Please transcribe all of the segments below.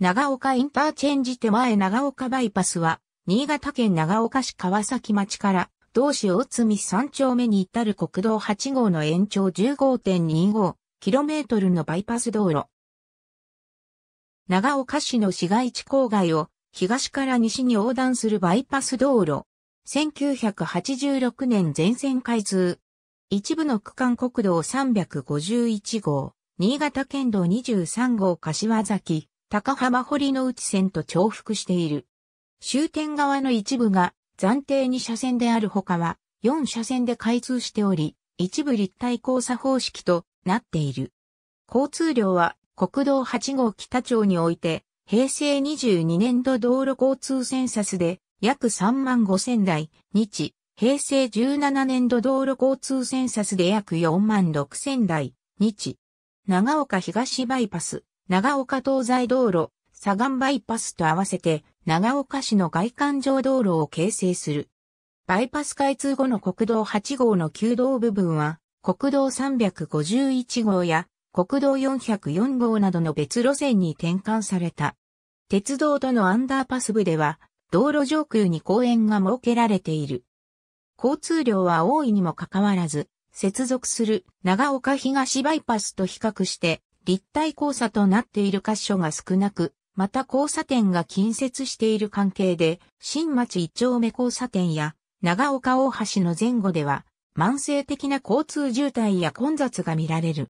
長岡インターチェンジ手前長岡バイパスは、新潟県長岡市川崎町から同市大津三丁目に至る国道8号の延長 15.25km のバイパス道路。長岡市の市街地郊外を東から西に横断するバイパス道路。1986年全線開通。一部の区間国道351号、新潟県道23号柏崎、高浜堀の内線と重複している。終点側の一部が暫定2車線であるほかは4車線で開通しており、一部立体交差方式となっている。交通量は国道8号北町において平成22年度道路交通センサスで約3万5千台、日、平成17年度道路交通センサスで約4万6千台、日、長岡東バイパス、長岡東西道路、左岸バイパスと合わせて、長岡市の外環状道路を形成する。バイパス開通後の国道8号の旧道部分は、国道351号や国道404号などの別路線に転換された。鉄道とのアンダーパス部では、道路上空に公園が設けられている。交通量は多いにもかかわらず、接続する長岡東バイパスと比較して立体交差となっている箇所が少なく、また交差点が近接している関係で、新町一丁目交差点や長岡大橋の前後では、慢性的な交通渋滞や混雑が見られる。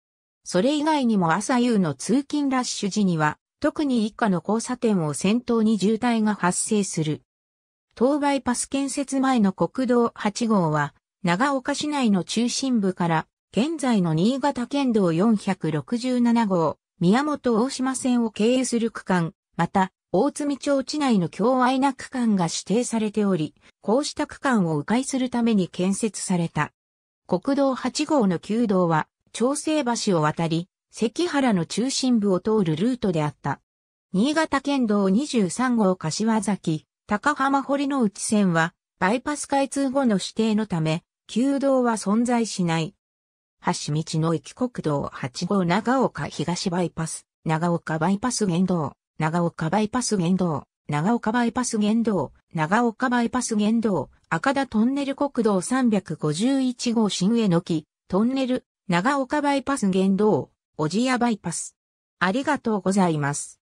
それ以外にも朝夕の通勤ラッシュ時には、特に一家の交差点を先頭に渋滞が発生する。東バイパス建設前の国道8号は、長岡市内の中心部から現在の新潟県道467号、宮本大島線を経由する区間、また、大津町地内の境愛な区間が指定されており、こうした区間を迂回するために建設された。国道8号の旧道は、調整橋を渡り、関原の中心部を通るルートであった。新潟県道23号柏崎、高浜堀之内線は、バイパス開通後の指定のため、旧道は存在しない。橋道の駅国道8号長岡東バイパス、長岡バイパス原道、長岡バイパス原道、長岡バイパス原道、長岡バイパス原道、赤田トンネル国道351号新江野木、トンネル、長岡バイパス原道、おじやバイパス。ありがとうございます。